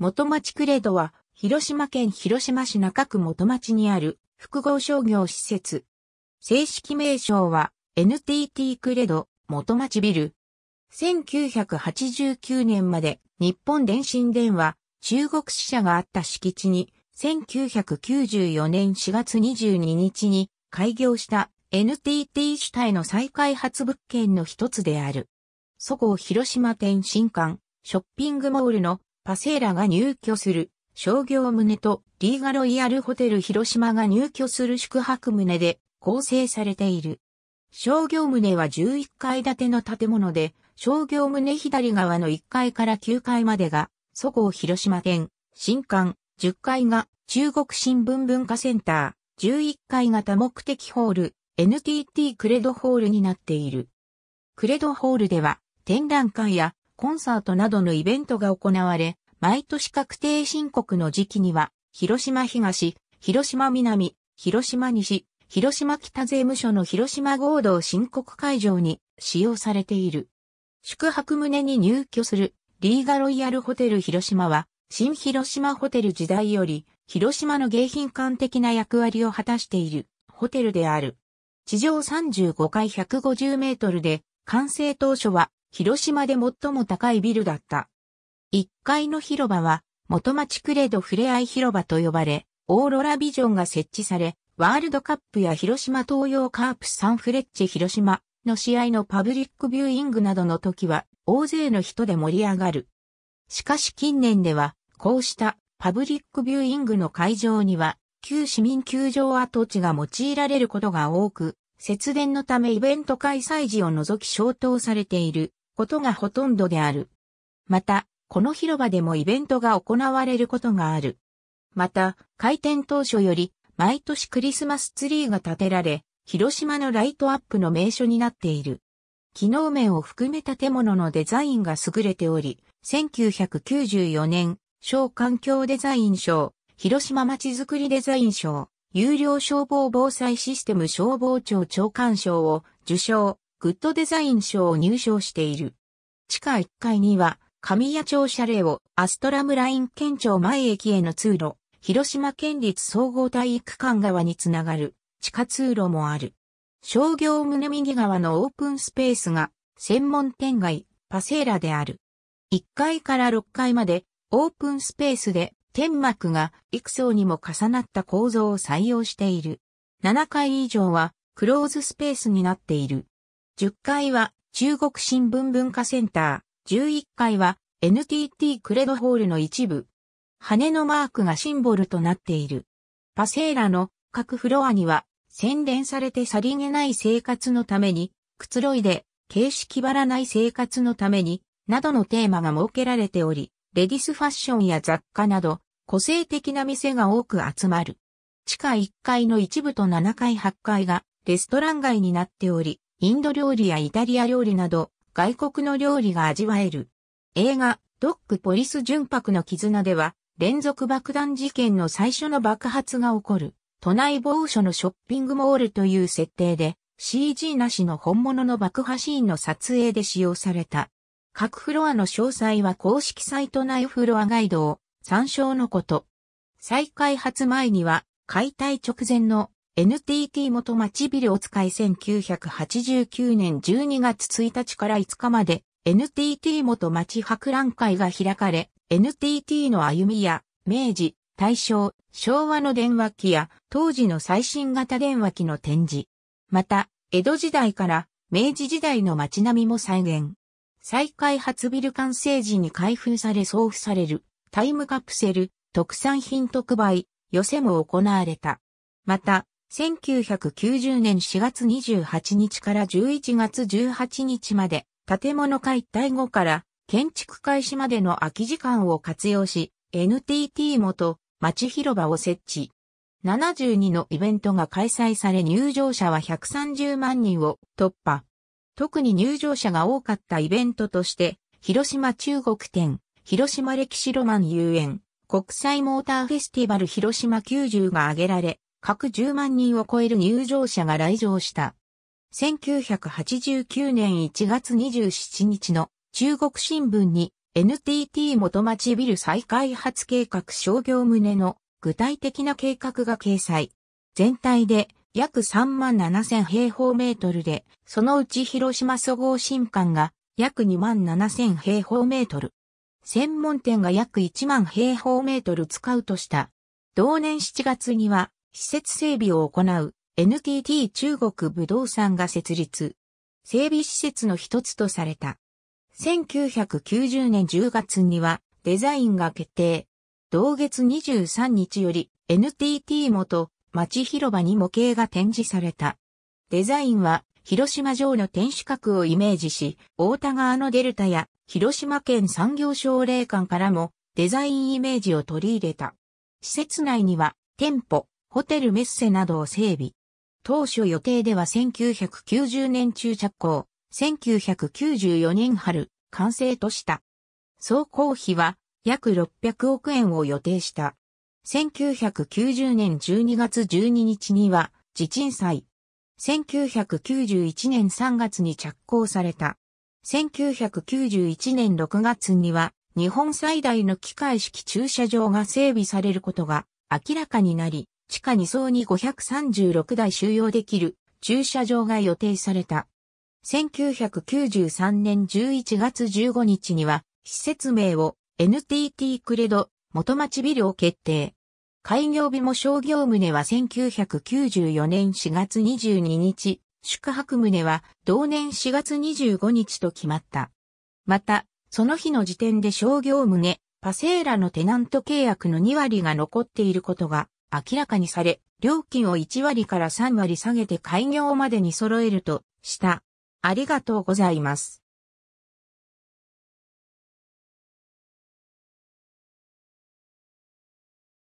元町クレドは、広島県広島市中区元町にある複合商業施設。正式名称は NTT クレド元町ビル。1989年まで日本電信電話中国支社があった敷地に1994年4月22日に開業した NTT 主体の再開発物件の一つである。そごう広島店新館ショッピングモールのパセーラが入居する商業棟とリーガロイヤルホテル広島が入居する宿泊棟で構成されている。商業棟は11階建ての建物で、商業棟左側の1階から9階までが、祖郷広島店、新館、10階が中国新聞文化センター、11階が多目的ホール、NTT クレドホールになっている。クレドホールでは、展覧会やコンサートなどのイベントが行われ、毎年確定申告の時期には、広島東、広島南、広島西、広島北税務署の広島合同申告会場に使用されている。宿泊棟に入居するリーガロイヤルホテル広島は、新広島ホテル時代より、広島の迎賓館的な役割を果たしているホテルである。地上35階150メートルで、完成当初は広島で最も高いビルだった。1階の広場は、元町クレドふれあい広場と呼ばれ、オーロラビジョンが設置され、ワールドカップや広島東洋カープサンフレッチェ広島の試合のパブリックビューイングなどの時は大勢の人で盛り上がる。しかし近年ではこうしたパブリックビューイングの会場には旧市民球場跡地が用いられることが多く、節電のためイベント開催時を除き消灯されている。ことがほとんどである。また、この広場でもイベントが行われることがある。また、開店当初より毎年クリスマスツリーが建てられ、広島のライトアップの名所になっている。機能面を含め建物のデザインが優れており、1994年、小環境デザイン賞、広島まちづくりデザイン賞、有料消防防災システム消防庁長官賞を受賞、グッドデザイン賞を入賞している。地下1階には、神谷町車両をアストラムライン県庁前駅への通路、広島県立総合体育館側につながる地下通路もある。商業棟右側のオープンスペースが専門店街パセーラである。1階から6階までオープンスペースで天幕が幾層にも重なった構造を採用している。7階以上はクローズスペースになっている。10階は中国新聞文化センター、11階は NTT クレドホールの一部。羽のマークがシンボルとなっている。パセーラの各フロアには洗練されてさりげない生活のために、くつろいで形式ばらない生活のために、などのテーマが設けられており、レディスファッションや雑貨など、個性的な店が多く集まる。地下1階の一部と7階8階がレストラン街になっており、インド料理やイタリア料理など、外国の料理が味わえる。映画、ドックポリス純白の絆では、連続爆弾事件の最初の爆発が起こる、都内某所のショッピングモールという設定で、CG なしの本物の爆破シーンの撮影で使用された。各フロアの詳細は公式サイト内フロアガイドを参照のこと。再開発前には解体直前の NTT 元町ビルお使い1989年12月1日から5日まで NTT 元町博覧会が開かれ、NTT の歩みや明治、大正、昭和の電話機や当時の最新型電話機の展示。また、江戸時代から明治時代の街並みも再現。再開発ビル完成時に開封され送付されるタイムカプセル、特産品特売、寄せも行われた。また、1990年4月28日から11月18日まで、建物化一体後から建築開始までの空き時間を活用し、NTT 元町広場を設置。72のイベントが開催され入場者は130万人を突破。特に入場者が多かったイベントとして、広島中国展、広島歴史ロマン遊園、国際モーターフェスティバル広島90が挙げられ、各10万人を超える入場者が来場した。1989年1月27日の中国新聞に NTT 元町ビル再開発計画商業棟の具体的な計画が掲載。全体で約3万7000平方メートルで、そのうち広島総合新館が約2万7000平方メートル。専門店が約1万平方メートル使うとした。同年7月には施設整備を行う NTT 中国武道産が設立。整備施設の一つとされた。1990年10月にはデザインが決定。同月23日より NTT 元町広場に模型が展示された。デザインは広島城の天守閣をイメージし、大田川のデルタや広島県産業省霊館からもデザインイメージを取り入れた。施設内には店舗、ホテルメッセなどを整備。当初予定では1990年中着工、1994年春、完成とした。総工費は約600億円を予定した。1990年12月12日には地鎮祭。1991年3月に着工された。1991年6月には日本最大の機械式駐車場が整備されることが明らかになり、地下2層に536台収容できる駐車場が予定された。1993年11月15日には、施設名を NTT クレド元町ビルを決定。開業日も商業棟は1994年4月22日、宿泊棟は同年4月25日と決まった。また、その日の時点で商業棟、パセーラのテナント契約の2割が残っていることが明らかにされ、料金を1割から3割下げて開業までに揃えるとした。ありがとうございます。